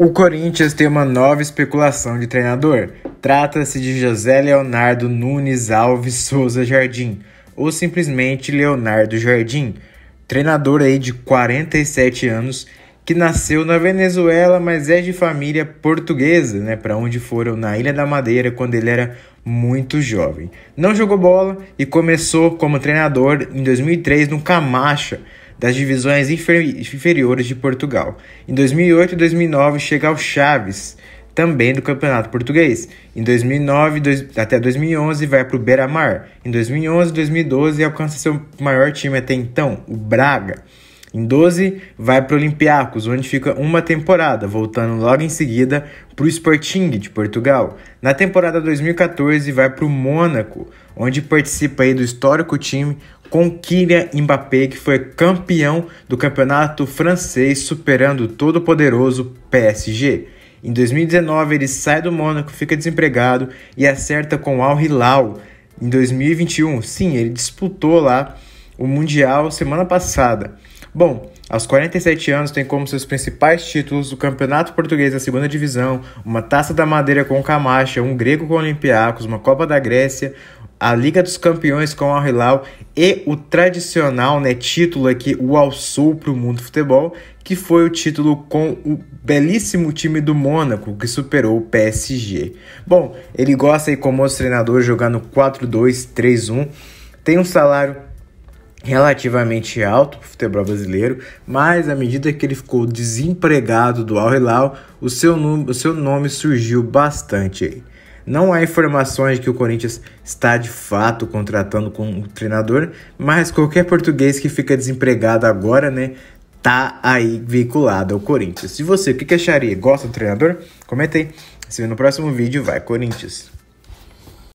O Corinthians tem uma nova especulação de treinador. Trata-se de José Leonardo Nunes Alves Souza Jardim, ou simplesmente Leonardo Jardim, treinador aí de 47 anos que nasceu na Venezuela, mas é de família portuguesa, né, para onde foram na Ilha da Madeira quando ele era muito jovem. Não jogou bola e começou como treinador em 2003 no Camacha, das divisões inferiores de Portugal. Em 2008 e 2009 chega ao Chaves, também do Campeonato Português. Em 2009 dois, até 2011 vai para o Beira-Mar. Em 2011 e 2012 alcança seu maior time até então, o Braga. Em 12, vai para o Olympiacos, onde fica uma temporada, voltando logo em seguida para o Sporting de Portugal. Na temporada 2014, vai para o Mônaco, onde participa aí do histórico time com Kylian Mbappé, que foi campeão do campeonato francês, superando o todo-poderoso PSG. Em 2019, ele sai do Mônaco, fica desempregado e acerta com Al Hilal. Em 2021, sim, ele disputou lá o Mundial semana passada. Bom, aos 47 anos tem como seus principais títulos o Campeonato Português da Segunda Divisão, uma Taça da Madeira com o Camacha, um Grego com o Olympiacos, uma Copa da Grécia, a Liga dos Campeões com o Al Hilal e o tradicional né, título aqui, o Al Sul para o mundo do futebol, que foi o título com o belíssimo time do Mônaco, que superou o PSG. Bom, ele gosta aí como os treinadores jogando 4-2-3-1, tem um salário relativamente alto para o futebol brasileiro, mas à medida que ele ficou desempregado do Al Hilal, o seu, o seu nome surgiu bastante. Não há informações de que o Corinthians está de fato contratando com o treinador, mas qualquer português que fica desempregado agora, né, tá aí vinculado ao Corinthians. E você, o que, que acharia? Gosta do treinador? Comenta aí. Se vê no próximo vídeo, vai Corinthians!